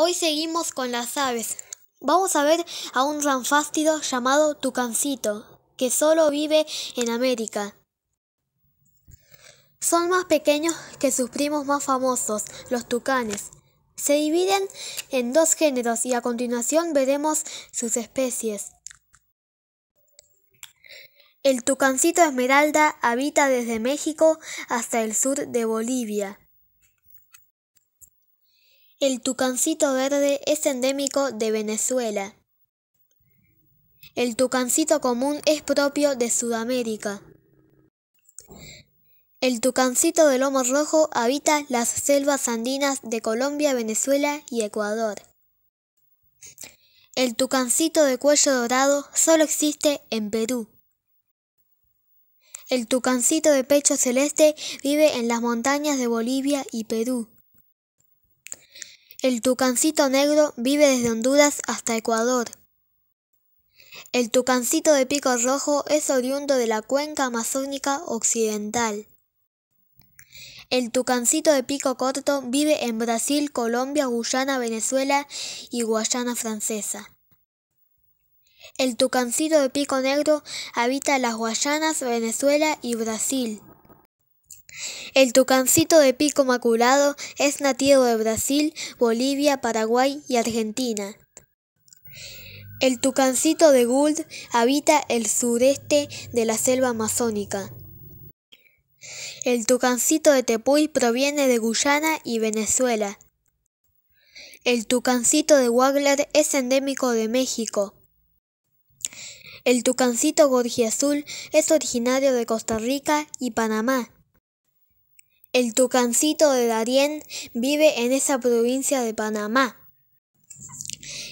Hoy seguimos con las aves. Vamos a ver a un ranfástido llamado tucancito, que solo vive en América. Son más pequeños que sus primos más famosos, los tucanes. Se dividen en dos géneros y a continuación veremos sus especies. El tucancito esmeralda habita desde México hasta el sur de Bolivia. El tucancito verde es endémico de Venezuela. El tucancito común es propio de Sudamérica. El tucancito de lomo rojo habita las selvas andinas de Colombia, Venezuela y Ecuador. El tucancito de cuello dorado solo existe en Perú. El tucancito de pecho celeste vive en las montañas de Bolivia y Perú. El tucancito negro vive desde Honduras hasta Ecuador. El tucancito de pico rojo es oriundo de la cuenca amazónica occidental. El tucancito de pico corto vive en Brasil, Colombia, Guyana, Venezuela y Guayana Francesa. El tucancito de pico negro habita las Guayanas, Venezuela y Brasil. El tucancito de pico maculado es nativo de Brasil, Bolivia, Paraguay y Argentina. El tucancito de Gould habita el sureste de la selva amazónica. El tucancito de Tepuy proviene de Guyana y Venezuela. El tucancito de Wagler es endémico de México. El tucancito gorgiazul es originario de Costa Rica y Panamá. El tucancito de Darién vive en esa provincia de Panamá.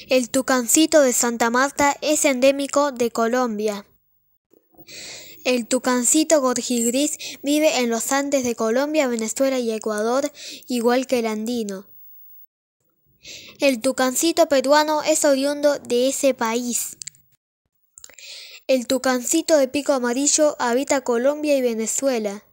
El tucancito de Santa Marta es endémico de Colombia. El tucancito gorjigris vive en los Andes de Colombia, Venezuela y Ecuador, igual que el andino. El tucancito peruano es oriundo de ese país. El tucancito de pico amarillo habita Colombia y Venezuela.